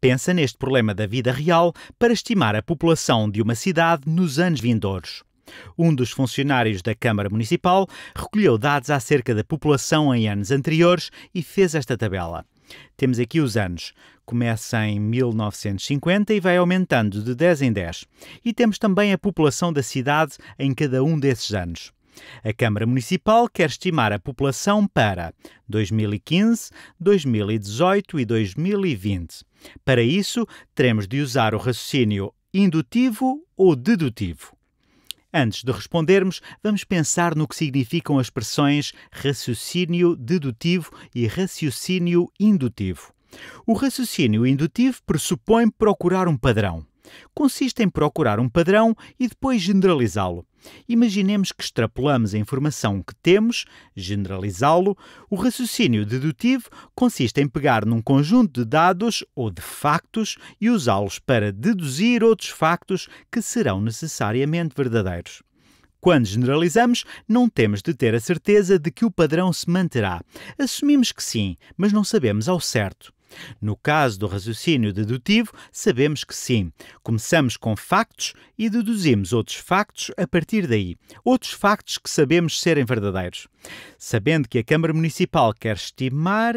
pensa neste problema da vida real para estimar a população de uma cidade nos anos vindouros. Um dos funcionários da Câmara Municipal recolheu dados acerca da população em anos anteriores e fez esta tabela. Temos aqui os anos. Começa em 1950 e vai aumentando de 10 em 10. E temos também a população da cidade em cada um desses anos. A Câmara Municipal quer estimar a população para 2015, 2018 e 2020. Para isso, teremos de usar o raciocínio indutivo ou dedutivo. Antes de respondermos, vamos pensar no que significam as expressões raciocínio dedutivo e raciocínio indutivo. O raciocínio indutivo pressupõe procurar um padrão consiste em procurar um padrão e depois generalizá-lo. Imaginemos que extrapolamos a informação que temos, generalizá-lo. O raciocínio dedutivo consiste em pegar num conjunto de dados ou de factos e usá-los para deduzir outros factos que serão necessariamente verdadeiros. Quando generalizamos, não temos de ter a certeza de que o padrão se manterá. Assumimos que sim, mas não sabemos ao certo. No caso do raciocínio dedutivo, sabemos que sim. Começamos com factos e deduzimos outros factos a partir daí, outros factos que sabemos serem verdadeiros. Sabendo que a Câmara Municipal quer estimar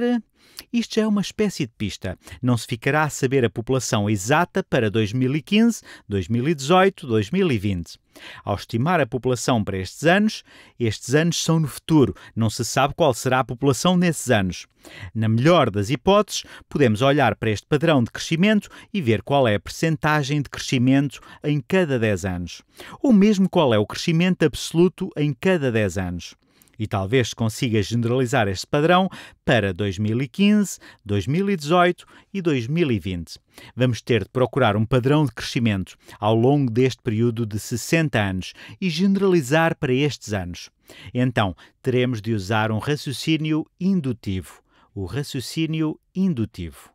isto já é uma espécie de pista. Não se ficará a saber a população exata para 2015, 2018, 2020. Ao estimar a população para estes anos, estes anos são no futuro, não se sabe qual será a população nesses anos. Na melhor das hipóteses, podemos olhar para este padrão de crescimento e ver qual é a percentagem de crescimento em cada 10 anos, ou mesmo qual é o crescimento absoluto em cada 10 anos. E talvez consiga generalizar este padrão para 2015, 2018 e 2020. Vamos ter de procurar um padrão de crescimento ao longo deste período de 60 anos e generalizar para estes anos. Então, teremos de usar um raciocínio indutivo. O raciocínio indutivo.